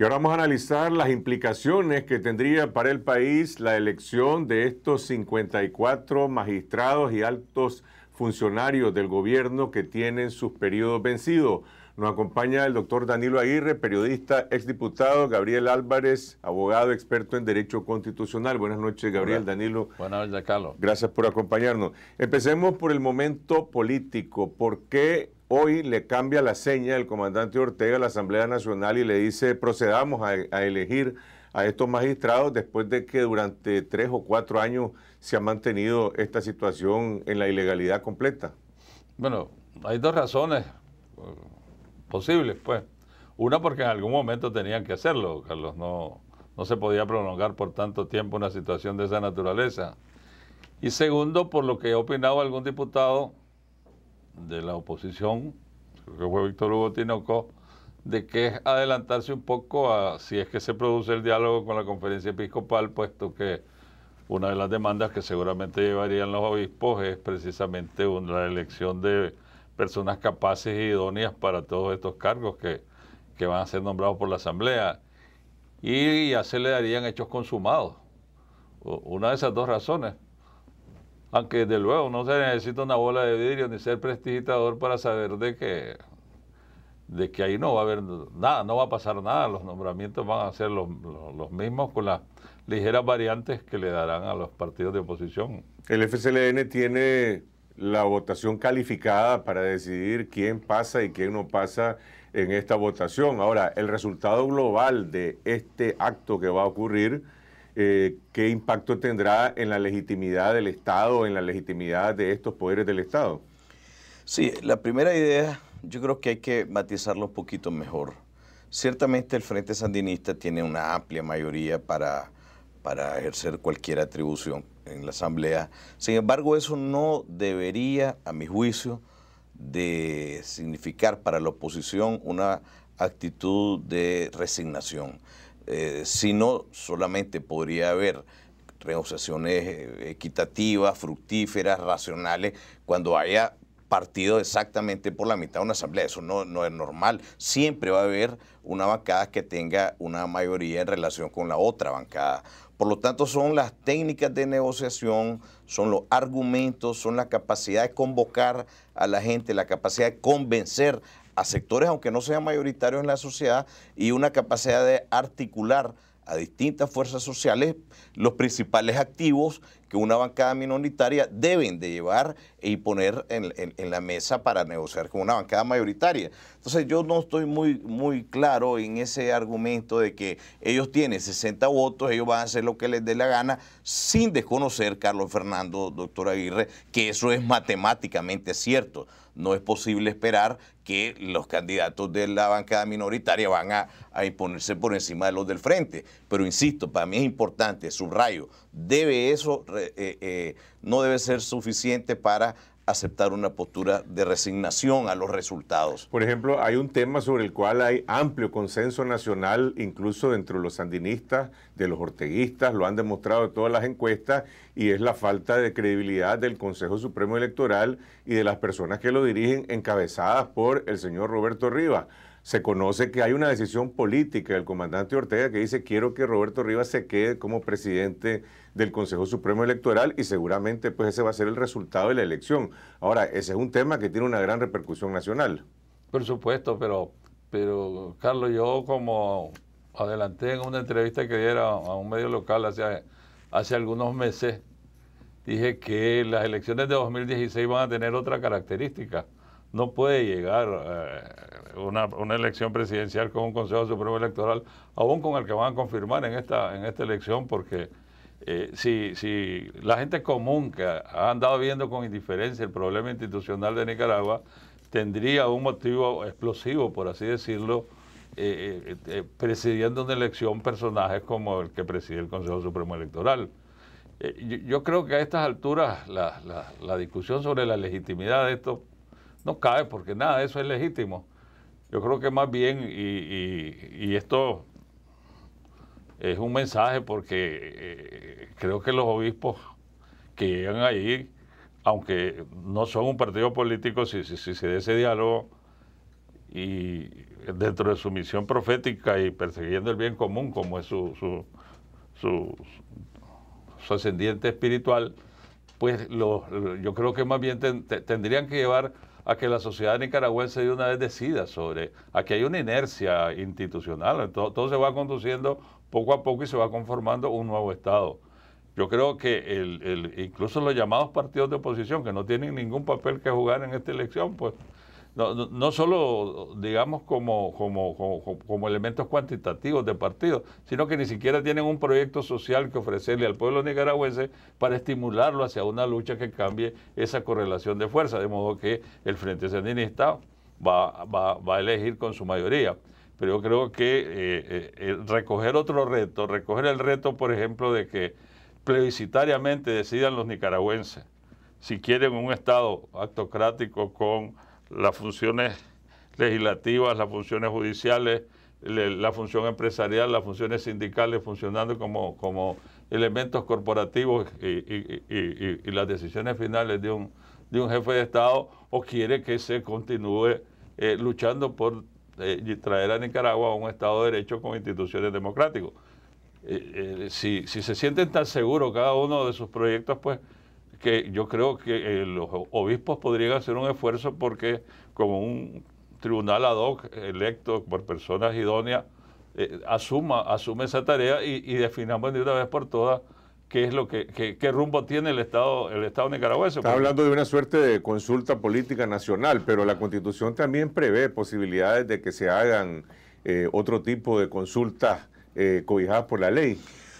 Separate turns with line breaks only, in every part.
Y ahora vamos a analizar las implicaciones que tendría para el país la elección de estos 54 magistrados y altos funcionarios del gobierno que tienen sus periodos vencidos. Nos acompaña el doctor Danilo Aguirre, periodista, exdiputado, Gabriel Álvarez, abogado, experto en derecho constitucional. Buenas noches, Gabriel,
Danilo. Buenas noches, Carlos.
Gracias por acompañarnos. Empecemos por el momento político. ¿Por qué Hoy le cambia la seña el comandante Ortega a la Asamblea Nacional y le dice procedamos a, elegir a estos magistrados después de que durante tres o cuatro años se ha mantenido esta situación en la ilegalidad completa?
Bueno, hay dos razones eh, posibles, pues. Una porque en algún momento tenían que hacerlo, Carlos. No, no se podía prolongar por tanto tiempo una situación de esa naturaleza. Y segundo, por lo que ha opinado algún diputado de la oposición, creo que fue Víctor Hugo Tinoco, de que es adelantarse un poco a si es que se produce el diálogo con la conferencia episcopal, puesto que una de las demandas que seguramente llevarían los obispos es precisamente la elección de personas capaces e idóneas para todos estos cargos que, que van a ser nombrados por la Asamblea. Y ya se le darían hechos consumados. Una de esas dos razones, aunque desde luego no se necesita una bola de vidrio ni ser prestigitador para saber de que, de que ahí no va a haber nada, no va a pasar nada, los nombramientos van a ser los, los mismos con las ligeras variantes que le darán a los partidos de oposición.
El FCLN tiene la votación calificada para decidir quién pasa y quién no pasa en esta votación. Ahora, el resultado global de este acto que va a ocurrir eh, qué impacto tendrá en la legitimidad del Estado, en la legitimidad de estos poderes del Estado.
Sí, la primera idea yo creo que hay que matizarlo un poquito mejor. Ciertamente el Frente Sandinista tiene una amplia mayoría para, para ejercer cualquier atribución en la Asamblea. Sin embargo, eso no debería, a mi juicio, de significar para la oposición una actitud de resignación. Eh, si no, solamente podría haber negociaciones eh, equitativas, fructíferas, racionales, cuando haya partido exactamente por la mitad de una asamblea. Eso no, no es normal. Siempre va a haber una bancada que tenga una mayoría en relación con la otra bancada. Por lo tanto, son las técnicas de negociación, son los argumentos, son la capacidad de convocar a la gente, la capacidad de convencer a sectores, aunque no sean mayoritarios en la sociedad, y una capacidad de articular a distintas fuerzas sociales los principales activos que una bancada minoritaria deben de llevar y poner en, la mesa para negociar con una bancada mayoritaria. Entonces yo no estoy muy, muy claro en ese argumento de que ellos tienen 60 votos, ellos van a hacer lo que les dé la gana, sin desconocer, Carlos Fernando, doctor Aguirre, que eso es matemáticamente cierto no es posible esperar que los candidatos de la bancada minoritaria van a, imponerse por encima de los del frente. Pero insisto, para mí es importante, subrayo, debe eso, eh, eh, no debe ser suficiente para aceptar una postura de resignación a los resultados. Por ejemplo, hay un tema sobre el cual hay amplio consenso
nacional, incluso entre los sandinistas, de los orteguistas, lo han demostrado todas las encuestas, y es la falta de credibilidad del Consejo Supremo Electoral y de las personas que lo dirigen, encabezadas por el señor Roberto Rivas se conoce que hay una decisión política del comandante Ortega que dice quiero que Roberto Rivas se quede como presidente del Consejo Supremo Electoral y seguramente pues ese va a ser el resultado de la elección. Ahora, ese es un tema que tiene una gran repercusión nacional.
Por supuesto, pero, pero Carlos, yo como adelanté en una entrevista que diera a un medio local hace, hace algunos meses, dije que las elecciones de 2016 van a tener otra característica no puede llegar eh, una, elección presidencial con un Consejo Supremo Electoral, aún con el que van a confirmar en esta, en esta elección, porque eh, si, la gente común que ha andado viendo con indiferencia el problema institucional de Nicaragua, tendría un motivo explosivo, por así decirlo, eh, presidiendo una elección personajes como el que preside el Consejo Supremo Electoral. Yo, creo que a estas alturas la discusión sobre la legitimidad de esto no cabe porque nada de eso es legítimo. Yo creo que más bien, y, esto es un mensaje porque eh, creo que los obispos que llegan ahí, aunque no son un partido político, si, se dé ese diálogo y dentro de su misión profética y persiguiendo el bien común, como es su, su, ascendiente espiritual, pues yo creo que más bien tendrían que llevar a que la sociedad nicaragüense de una vez decida sobre. que hay una inercia institucional, todo se va conduciendo poco a poco y se va conformando un nuevo Estado. Yo creo que el, el, incluso los llamados partidos de oposición, que no tienen ningún papel que jugar en esta elección, pues no, solo, digamos, como, como, como, elementos cuantitativos de partido, sino que ni siquiera tienen un proyecto social que ofrecerle al pueblo nicaragüense para estimularlo hacia una lucha que cambie esa correlación de fuerza, de modo que el Frente Sandinista va, a elegir con su mayoría. Pero yo creo que eh, eh, recoger otro reto, recoger el reto, por ejemplo, de que plebiscitariamente decidan los nicaragüenses si quieren un Estado autocrático con las funciones legislativas, las funciones judiciales, la función empresarial, las funciones sindicales funcionando como, como elementos corporativos y, las decisiones finales de un, de un jefe de Estado o quiere que se continúe eh, luchando por eh, traer a Nicaragua un Estado de Derecho con instituciones democráticas. Eh, si se sienten tan seguros cada uno de sus proyectos, pues que yo creo que eh, los obispos podrían hacer un esfuerzo porque como un tribunal ad hoc electo por personas idóneas eh, asuma, asume esa tarea y, definamos de una vez por todas qué es lo que, qué, rumbo tiene el Estado, el Estado nicaragüense. Está hablando de una
suerte de consulta política nacional, pero la Constitución también prevé posibilidades de que se hagan eh, otro tipo de consultas cobijadas por la ley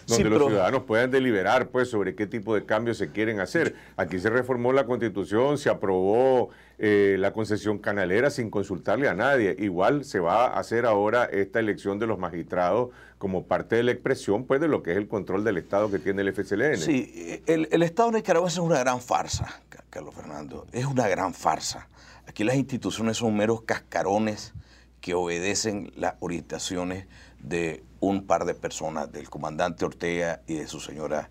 donde los ciudadanos puedan deliberar pues sobre qué tipo de cambios se quieren hacer. Aquí se reformó la constitución, se aprobó eh, la concesión canalera sin consultarle a nadie. Igual se va a hacer ahora esta elección de los magistrados como parte de la expresión pues de lo que es el control del Estado que tiene el FCLN.
Sí, el, Estado de Nicaragua es una gran farsa, Carlos Fernando, es una gran farsa. Aquí las instituciones son meros cascarones que obedecen las orientaciones de un par de personas, del comandante Ortega y de su señora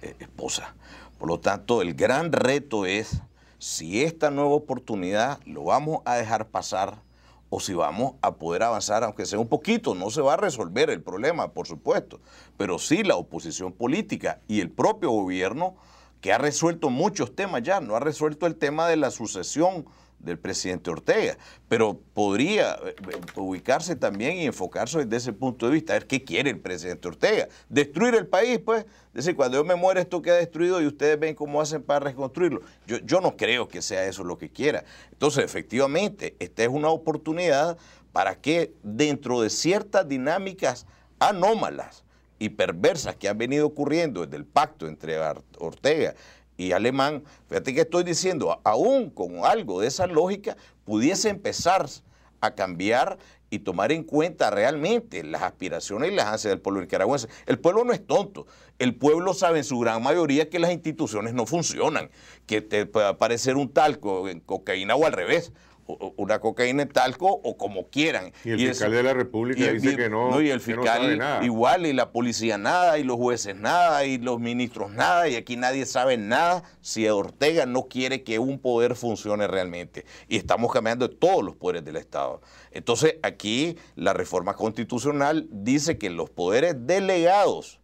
eh, esposa. Por lo tanto, el gran reto es si esta nueva oportunidad lo vamos a dejar pasar o si vamos a poder avanzar, aunque sea un poquito, no se va a resolver el problema, por supuesto, pero sí la oposición política y el propio gobierno que ha resuelto muchos temas ya, no ha resuelto el tema de la sucesión del presidente Ortega, pero podría eh, eh, ubicarse también y enfocarse desde ese punto de vista, a ver qué quiere el presidente Ortega, destruir el país, pues, decir, cuando yo me muera esto queda destruido y ustedes ven cómo hacen para reconstruirlo. Yo, yo no creo que sea eso lo que quiera. Entonces, efectivamente, esta es una oportunidad para que dentro de ciertas dinámicas anómalas y perversas que han venido ocurriendo desde el pacto entre Ortega y alemán, fíjate que estoy diciendo, aún con algo de esa lógica, pudiese empezar a cambiar y tomar en cuenta realmente las aspiraciones y las ansias del pueblo nicaragüense. El pueblo no es tonto, el pueblo sabe en su gran mayoría que las instituciones no funcionan, que te puede parecer un talco en cocaína o al revés, una cocaína talco o como quieran. Y el fiscal de la República dice que no. no y el fiscal igual, y la policía nada, y los jueces nada, y los ministros nada, y aquí nadie sabe nada si Ortega no quiere que un poder funcione realmente. Y estamos cambiando todos los poderes del Estado. Entonces, aquí la reforma constitucional dice que los poderes delegados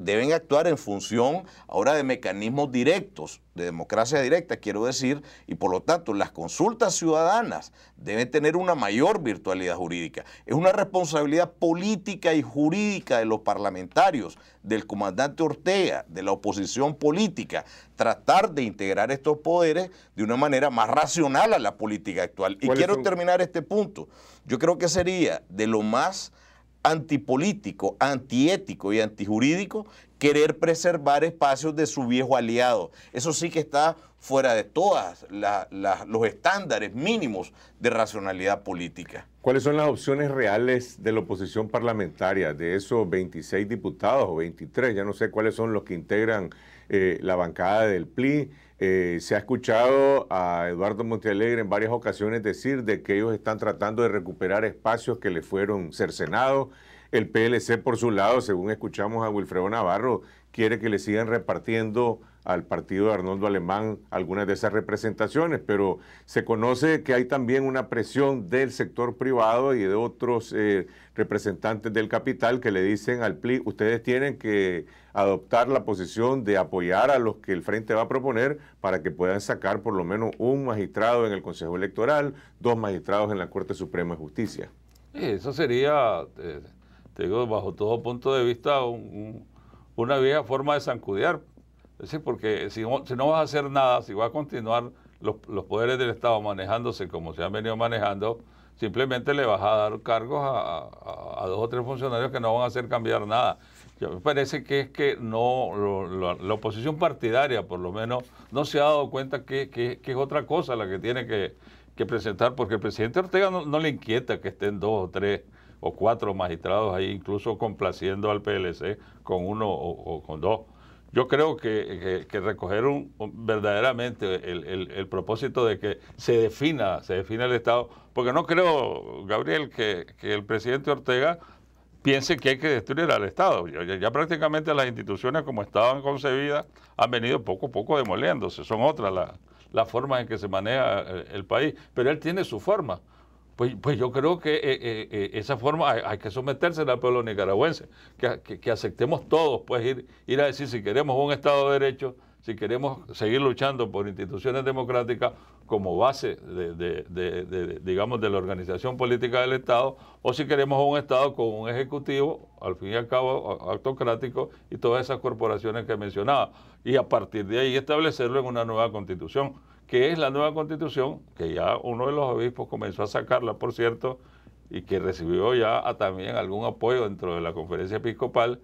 deben actuar en función ahora de mecanismos directos, de democracia directa, quiero decir, y por lo tanto las consultas ciudadanas deben tener una mayor virtualidad jurídica. Es una responsabilidad política y jurídica de los parlamentarios, del comandante Ortega, de la oposición política, tratar de integrar estos poderes de una manera más racional a la política actual. Y quiero terminar este punto. Yo creo que sería de lo más antipolítico, antiético y antijurídico querer preservar espacios de su viejo aliado. Eso sí que está fuera de todos los estándares mínimos de racionalidad política.
¿Cuáles son las opciones reales de la oposición parlamentaria, de esos 26 diputados o 23? Ya no sé cuáles son los que integran eh, la bancada del PLI. Eh, se ha escuchado a Eduardo Montealegre en varias ocasiones decir de que ellos están tratando de recuperar espacios que le fueron cercenados. El PLC, por su lado, según escuchamos a Wilfredo Navarro, quiere que le sigan repartiendo al partido de Arnoldo Alemán algunas de esas representaciones, pero se conoce que hay también una presión del sector privado y de otros eh, representantes del capital que le dicen al PLI, ustedes tienen que adoptar la posición de apoyar a los que el frente va a proponer para que puedan sacar por lo menos un magistrado en el Consejo Electoral, dos magistrados en la Corte Suprema de Justicia.
eso sería, eh, te digo, bajo todo punto de vista, una vieja forma de zancudear. Es decir, porque si, no vas a hacer nada, si vas a continuar los, los poderes del Estado manejándose como se han venido manejando, Simplemente le vas a dar cargos a, dos o tres funcionarios que no van a hacer cambiar nada. me parece que es que no la oposición partidaria, por lo menos, no se ha dado cuenta que, que, es otra cosa la que tiene que, presentar, porque el presidente Ortega no, le inquieta que estén dos o tres o cuatro magistrados ahí, incluso complaciendo al PLC con uno o con dos yo creo que, que, recogieron verdaderamente el, propósito de que se defina, se defina el Estado, porque no creo, Gabriel, que, el presidente Ortega piense que hay que destruir al Estado. Ya, prácticamente las instituciones como estaban concebidas han venido poco a poco demoliéndose, son otras las, formas en que se maneja eh, el país, pero él tiene su forma. Pues, pues, yo creo que eh, eh, eh, esa forma hay, que someterse al pueblo nicaragüense, que, aceptemos todos, pues ir, ir a decir si queremos un Estado de Derecho, si queremos seguir luchando por instituciones democráticas como base de, de, digamos de la organización política del Estado o si queremos un Estado con un ejecutivo al fin y al cabo autocrático y todas esas corporaciones que mencionaba y a partir de ahí establecerlo en una nueva constitución que es la nueva constitución, que ya uno de los obispos comenzó a sacarla, por cierto, y que recibió ya también algún apoyo dentro de la conferencia episcopal,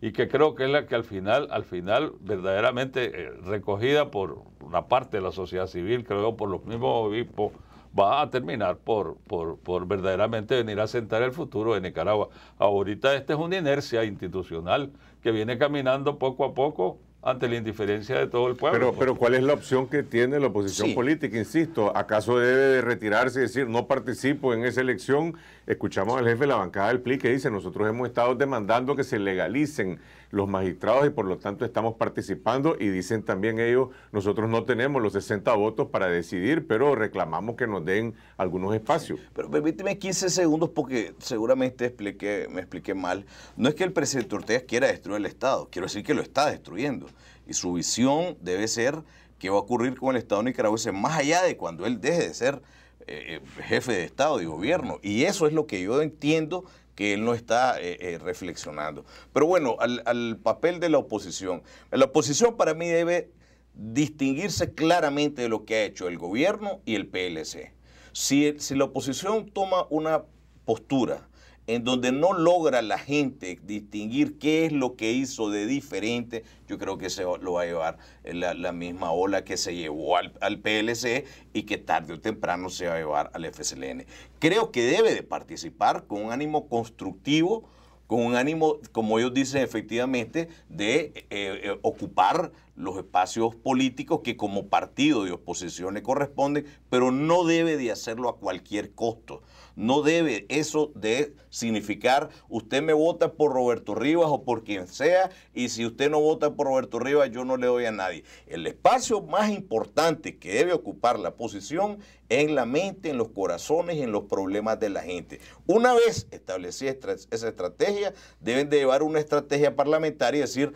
y que creo que es la que al final, al final, verdaderamente eh, recogida por una parte de la sociedad civil, creo por los mismos obispos, va a terminar por, por, por verdaderamente venir a sentar el futuro de Nicaragua. Ahorita esta es una inercia institucional que viene caminando poco a poco ante la indiferencia de todo el pueblo. Pero, pero ¿cuál es la
opción que tiene la oposición política? Insisto, ¿acaso debe retirarse y decir no participo en esa elección? Escuchamos al jefe de la bancada del PLI que dice, nosotros hemos estado demandando que se legalicen los magistrados y por lo tanto estamos participando y dicen también ellos, nosotros no tenemos los 60 votos para decidir, pero reclamamos
que nos den algunos espacios. Pero permíteme 15 segundos porque seguramente expliqué, me expliqué mal. No es que el presidente Ortega quiera destruir el Estado, quiero decir que lo está destruyendo y su visión debe ser qué va a ocurrir con el Estado nicaragüense más allá de cuando él deje de ser eh, eh, jefe de Estado, y gobierno. Y eso es lo que yo entiendo que él no está eh, reflexionando. Pero bueno, al, papel de la oposición. La oposición para mí debe distinguirse claramente de lo que ha hecho el gobierno y el PLC. si la oposición toma una postura en donde no logra la gente distinguir qué es lo que hizo de diferente, yo creo que se lo va a llevar eh, la, misma ola que se llevó al, PLC y que tarde o temprano se va a llevar al FSLN. Creo que debe de participar con un ánimo constructivo, con un ánimo, como ellos dicen efectivamente, de eh, eh, ocupar los espacios políticos que como partido de oposición le corresponden, pero no debe de hacerlo a cualquier costo. No debe eso de significar usted me vota por Roberto Rivas o por quien sea y si usted no vota por Roberto Rivas yo no le doy a nadie. El espacio más importante que debe ocupar la posición es en la mente, en los corazones en los problemas de la gente. Una vez establecida esa estrategia, deben de llevar una estrategia parlamentaria y decir,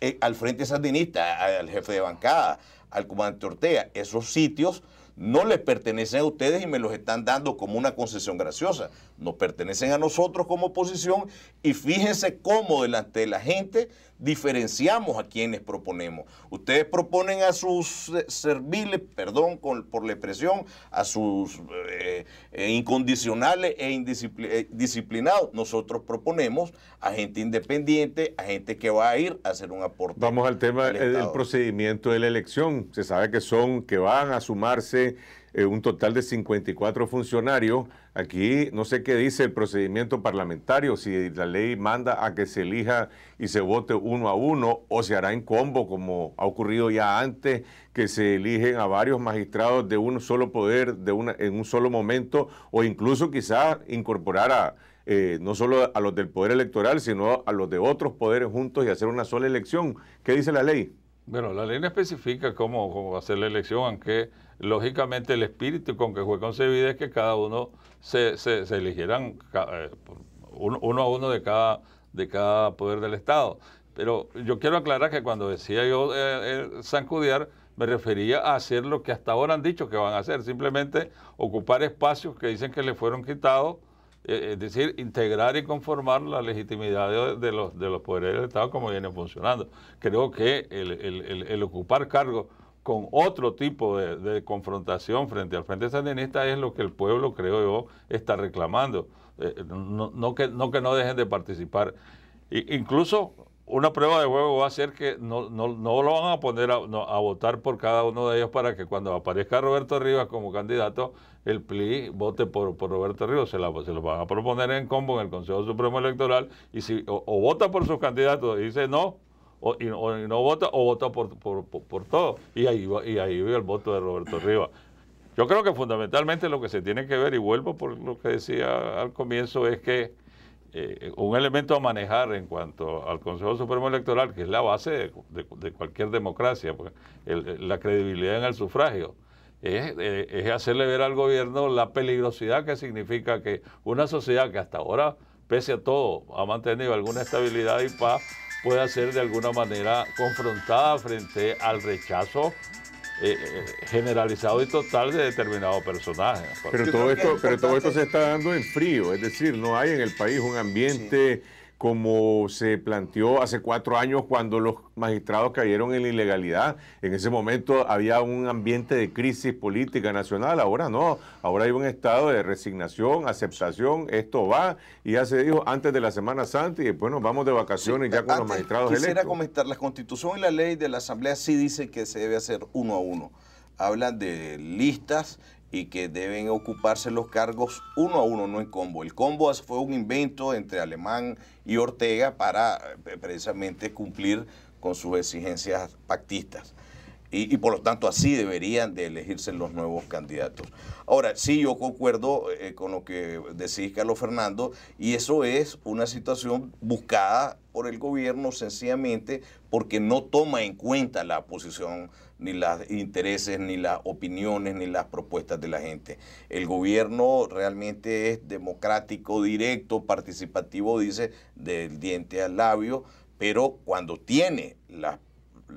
eh, al Frente Sandinista, al jefe de bancada, al comandante Ortega. Esos sitios no les pertenecen a ustedes y me los están dando como una concesión graciosa. No pertenecen a nosotros como oposición y fíjense cómo delante de la gente diferenciamos a quienes proponemos. Ustedes proponen a sus eh, serviles, perdón con, por la expresión, a sus eh, eh, incondicionales e indisciplinados. Nosotros proponemos a gente independiente, a gente que va a ir a hacer un aporte.
Vamos al tema del procedimiento de la elección. Se sabe que son, que van a sumarse eh, un total de 54 funcionarios. Aquí no sé qué dice el procedimiento parlamentario, si la ley manda a que se elija y se vote uno a uno o se hará en combo, como ha ocurrido ya antes, que se eligen a varios magistrados de un solo poder de en un solo momento o incluso quizás incorporar a... Eh, no solo a los del Poder Electoral, sino a los de otros poderes juntos y hacer una sola elección. ¿Qué dice la ley?
Bueno, la ley no especifica cómo, cómo hacer la elección, aunque lógicamente el espíritu con que fue concebida es que cada uno se, se, eligieran eh, uno a uno de cada, de cada poder del Estado. Pero yo quiero aclarar que cuando decía yo eh, eh, me refería a hacer lo que hasta ahora han dicho que van a hacer, simplemente ocupar espacios que dicen que le fueron quitados, es decir, integrar y conformar la legitimidad de, los, de los poderes del Estado como viene funcionando. Creo que el, el ocupar cargos con otro tipo de, confrontación frente al Frente Sandinista es lo que el pueblo, creo yo, está reclamando. Eh, no, que, no que no dejen de participar. incluso una prueba de juego va a ser que no, no, lo van a poner a, votar por cada uno de ellos para que cuando aparezca Roberto Rivas como candidato, el PLI vote por, Roberto Rivas. Se, se lo van a proponer en combo en el Consejo Supremo Electoral y si o, o vota por sus candidatos y dice no, o, y, no vota o vota por, por, todo. Y ahí, y ahí veo el voto de Roberto Rivas. Yo creo que fundamentalmente lo que se tiene que ver, y vuelvo por lo que decía al comienzo, es que eh, un elemento a manejar en cuanto al Consejo Supremo Electoral, que es la base de, cualquier democracia, pues, la credibilidad en el sufragio, eh, es hacerle ver al gobierno la peligrosidad que significa que una sociedad que hasta ahora, pese a todo, ha mantenido alguna estabilidad y paz, pueda ser de alguna manera confrontada frente al rechazo eh, eh, generalizado y total de determinados personajes. Pero todo esto, pero todo esto se
está dando en frío, es decir, no hay en el país un ambiente como se planteó hace cuatro años cuando los magistrados cayeron en la ilegalidad. En ese momento había un ambiente de crisis política nacional, ahora no, ahora hay un estado de resignación, aceptación, esto va, y ya se dijo antes de la Semana Santa y después nos vamos de vacaciones ya con los magistrados quisiera
comentar, la constitución y la ley de la Asamblea sí dice que se debe hacer uno a uno. Hablan de listas y que deben ocuparse los cargos uno a uno, no en combo. El combo fue un invento entre Alemán y Ortega para eh, precisamente cumplir con sus exigencias pactistas. Y, por lo tanto así deberían de elegirse los nuevos candidatos. Ahora, sí, yo concuerdo eh, con lo que decís, Carlos Fernando, y eso es una situación buscada por el gobierno sencillamente porque no toma en cuenta la posición ni los intereses, ni las opiniones, ni las propuestas de la gente. El gobierno realmente es democrático, directo, participativo, dice, del diente al labio, pero cuando tiene las,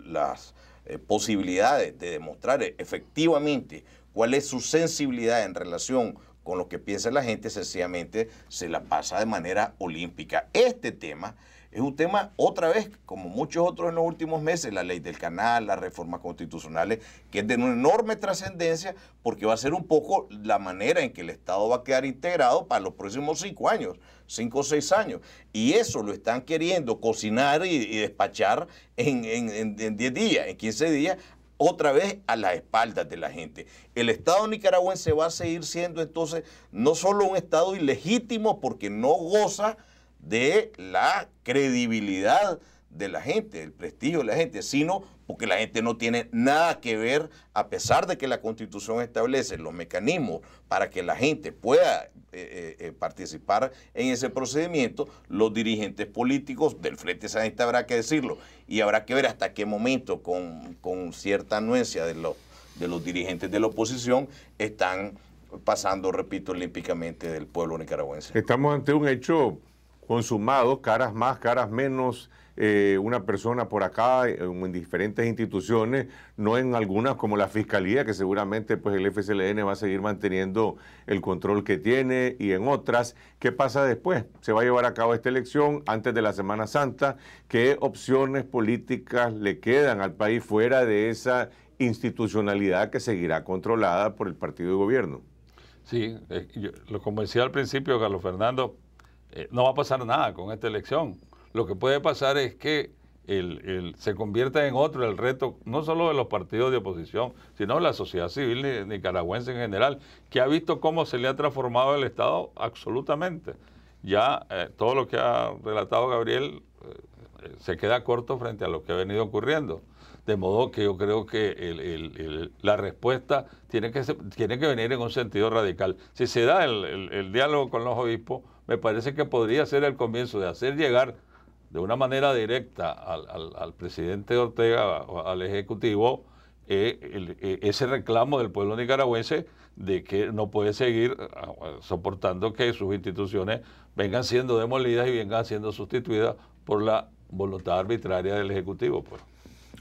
las eh, posibilidades de demostrar efectivamente cuál es su sensibilidad en relación con lo que piensa la gente, sencillamente se la pasa de manera olímpica. Este tema es un tema, otra vez, como muchos otros en los últimos meses, la ley del canal, las reformas constitucionales, que es de una enorme trascendencia porque va a ser un poco la manera en que el Estado va a quedar integrado para los próximos cinco años, cinco o seis años. Y eso lo están queriendo cocinar y, despachar en 10 días, en 15 días, otra vez a las espaldas de la gente. El Estado nicaragüense va a seguir siendo entonces no solo un Estado ilegítimo porque no goza de la credibilidad de la gente, del prestigio de la gente, sino porque la gente no tiene nada que ver, a pesar de que la constitución establece los mecanismos para que la gente pueda eh, eh, eh, participar en ese procedimiento, los dirigentes políticos del Frente Sanista habrá que decirlo, y habrá que ver hasta qué momento, con, cierta anuencia de los, de los dirigentes de la oposición, están pasando, repito, olímpicamente del pueblo nicaragüense.
Estamos ante un hecho consumados, caras más, caras menos, eh, una persona por acá eh, en diferentes instituciones, no en algunas como la Fiscalía, que seguramente pues el FCLN va a seguir manteniendo el control que tiene, y en otras. ¿Qué pasa después? Se va a llevar a cabo esta elección antes de la Semana Santa. ¿Qué opciones políticas le quedan al país fuera de esa institucionalidad que seguirá controlada por el partido de gobierno?
Sí, eh, lo como decía al principio, Carlos Fernando, eh, no va a pasar nada con esta elección. Lo que puede pasar es que se convierta en otro el reto, no solo de los partidos de oposición, sino de la sociedad civil nicaragüense en general, que ha visto cómo se le ha transformado el Estado absolutamente. Ya eh, todo lo que ha relatado Gabriel eh, se queda corto frente a lo que ha venido ocurriendo. De modo que yo creo que la respuesta tiene que, tiene que venir en un sentido radical. Si se da el, diálogo con los obispos, me parece que podría ser el comienzo de hacer llegar de una manera directa al, presidente Ortega, al Ejecutivo, eh, eh, ese reclamo del pueblo nicaragüense de que no puede seguir ah, soportando que sus instituciones vengan siendo demolidas y vengan siendo sustituidas por la voluntad arbitraria del Ejecutivo. Pues.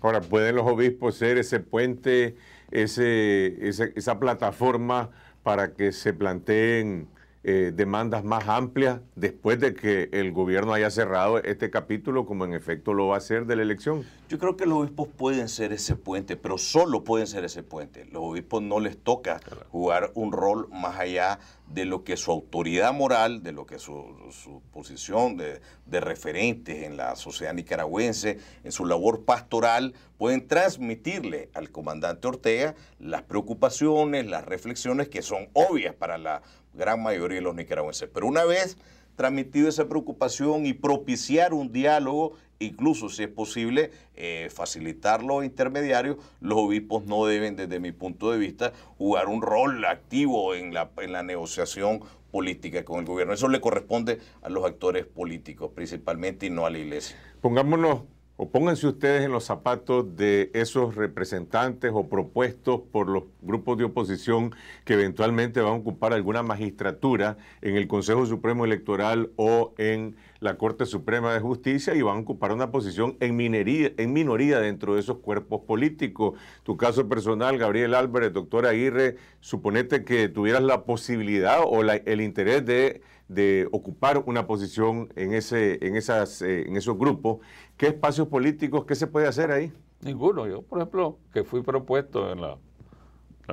Ahora,
¿pueden los obispos ser ese puente, ese, esa plataforma para que se planteen eh, demandas más amplias después de que el gobierno haya cerrado este capítulo, como en efecto lo va a hacer de la elección? Yo creo que los obispos pueden
ser ese puente, pero solo pueden ser ese puente. Los obispos no les toca jugar un rol más allá de lo que su autoridad moral, de lo que su, posición de, de referentes en la sociedad nicaragüense, en su labor pastoral, pueden transmitirle al comandante Ortega las preocupaciones, las reflexiones que son obvias para la gran mayoría de los nicaragüenses. Pero una vez transmitido esa preocupación y propiciar un diálogo, incluso si es posible eh, facilitar los intermediarios, los obispos no deben, desde mi punto de vista, jugar un rol activo en la, en la negociación política con el gobierno. Eso le corresponde a los actores políticos principalmente y no a la iglesia.
Pongámonos o pónganse ustedes en los zapatos de esos representantes o propuestos por los grupos de oposición que eventualmente van a ocupar alguna magistratura en el Consejo Supremo Electoral o en la Corte Suprema de Justicia y van a ocupar una posición en, minoría dentro de esos cuerpos políticos. Tu caso personal, Gabriel Álvarez, doctor Aguirre, suponete que tuvieras la posibilidad o el interés de de ocupar una posición en, ese, en, esas, eh, en esos grupos. ¿Qué espacios políticos, qué se puede hacer ahí? Ninguno.
Yo, por ejemplo, que fui propuesto en las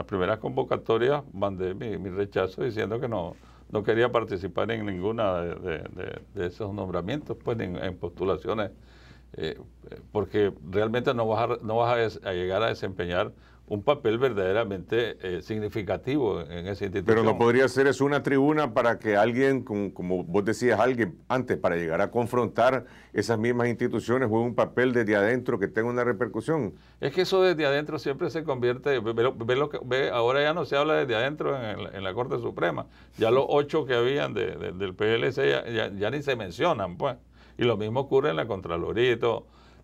primeras convocatorias, mandé mi, rechazo diciendo que no, no quería participar en ninguna de, esos nombramientos, pues en, postulaciones, eh, eh, porque realmente no vas, no vas a llegar a desempeñar un papel verdaderamente eh, significativo en ese institución. Pero no podría
ser es una tribuna para que alguien, como, vos decías, alguien antes para llegar a confrontar esas mismas instituciones juegue un papel desde adentro que tenga una repercusión.
Es que eso desde adentro siempre se convierte, ve, lo que, ve, ahora ya no se habla desde adentro en, la Corte Suprema, ya los ocho que habían del PLC ya, ni se mencionan, pues. Y lo mismo ocurre en la Contraloría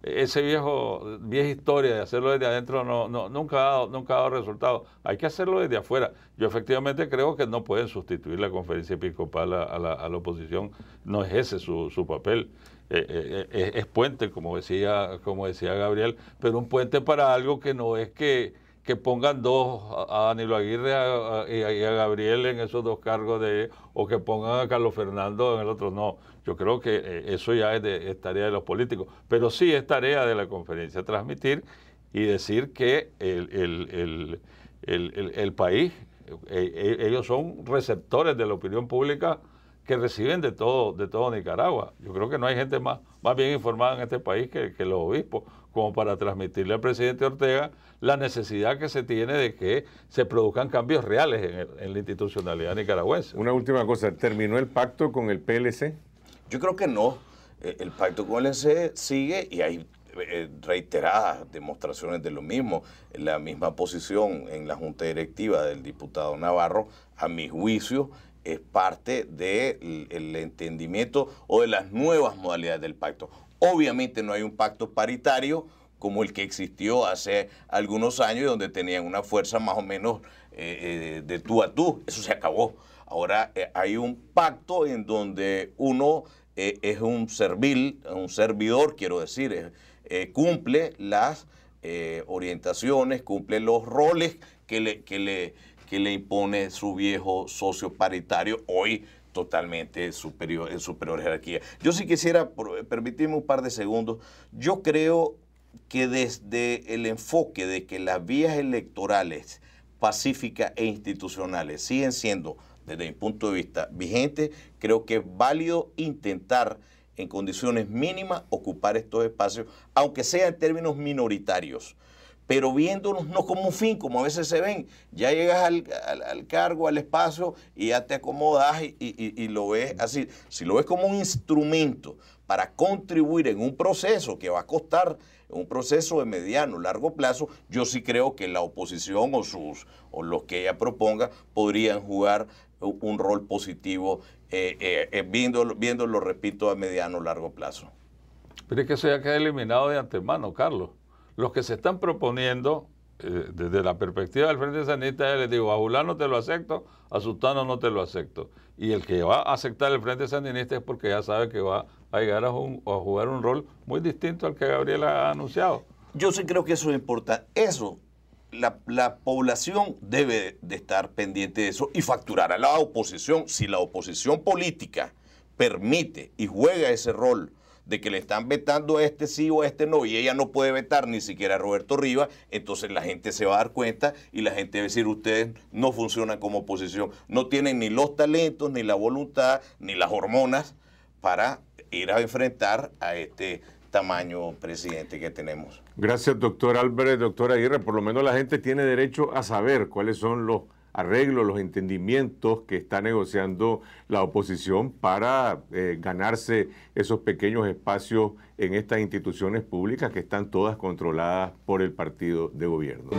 ese viejo, vieja historia de hacerlo desde adentro no, no, nunca, ha dado, nunca ha dado resultado. Hay que hacerlo desde afuera. Yo efectivamente creo que no pueden sustituir la conferencia episcopal a, la, a la, oposición. No es ese su, su papel. Eh, eh, eh, es puente, como decía, como decía Gabriel, pero un puente para algo que no es que que pongan dos, a Danilo Aguirre y a Gabriel en esos dos cargos de o que pongan a Carlos Fernando en el otro. No, yo creo que eh, eso ya es, tarea de los políticos, pero sí es tarea de la conferencia transmitir y decir que el, el país, eh, eh, ellos son receptores de la opinión pública que reciben de todo, de todo Nicaragua. Yo creo que no hay gente más, más bien informada en este país que, los obispos, como para transmitirle al presidente Ortega la necesidad que se tiene de que se produzcan cambios reales en, en la institucionalidad nicaragüense. Una última cosa, ¿terminó el pacto con el PLC? Yo creo que
no.
Eh, el pacto con el PLC sigue y hay eh, reiteradas demostraciones de lo mismo. La misma posición en la Junta Directiva del diputado Navarro, a mi juicio, es parte del el entendimiento o de las nuevas modalidades del pacto. Obviamente no hay un pacto paritario como el que existió hace algunos años, y donde tenían una fuerza más o menos eh, eh, de tú a tú. Eso se acabó. Ahora eh, hay un pacto en donde uno es un servil, un servidor, quiero decir, cumple las orientaciones, cumple los roles que le, que le que le impone su viejo socio paritario, hoy totalmente superior, en superior jerarquía. Yo sí quisiera, permitirme un par de segundos, yo creo que desde el enfoque de que las vías electorales pacíficas e institucionales siguen siendo, desde mi punto de vista, vigentes, creo que es válido intentar en condiciones mínimas ocupar estos espacios, aunque sea en términos minoritarios pero viéndonos no como un fin, como a veces se ven. Ya llegas al, cargo, al espacio y ya te acomodas y, lo ves así. Si lo ves como un instrumento para contribuir en un proceso que va a costar un proceso de mediano, largo plazo, yo sí creo que la oposición o sus o los que ella proponga podrían jugar un rol positivo, eh, eh, eh, viéndolo, repito, a mediano, largo plazo.
Pero es que eso ya queda eliminado de antemano, Carlos los que se están proponiendo eh, desde la perspectiva del Frente Sandinista, yo les digo, a no te lo acepto, a Sutano no te lo acepto. Y el que va a aceptar el Frente Sandinista es porque ya sabe que va a llegar a, jugar un rol muy distinto al que Gabriel ha anunciado. Yo sí creo que eso
importa. Eso, la, la población debe de estar pendiente de eso y facturar a la oposición. Si la oposición política permite y juega ese rol de que le están vetando a este sí o a este no, y ella no puede vetar ni siquiera a Roberto Rivas, entonces la gente se va a dar cuenta y la gente va a decir, ustedes no funcionan como oposición, no tienen ni los talentos, ni la voluntad, ni las hormonas para ir a enfrentar a este tamaño presidente que tenemos.
Gracias, doctor Álvarez, doctor Aguirre. Por lo menos la gente tiene derecho a saber cuáles son los Arreglo los entendimientos que está negociando la oposición para eh, ganarse esos pequeños espacios en estas instituciones públicas que están todas controladas por el partido de gobierno.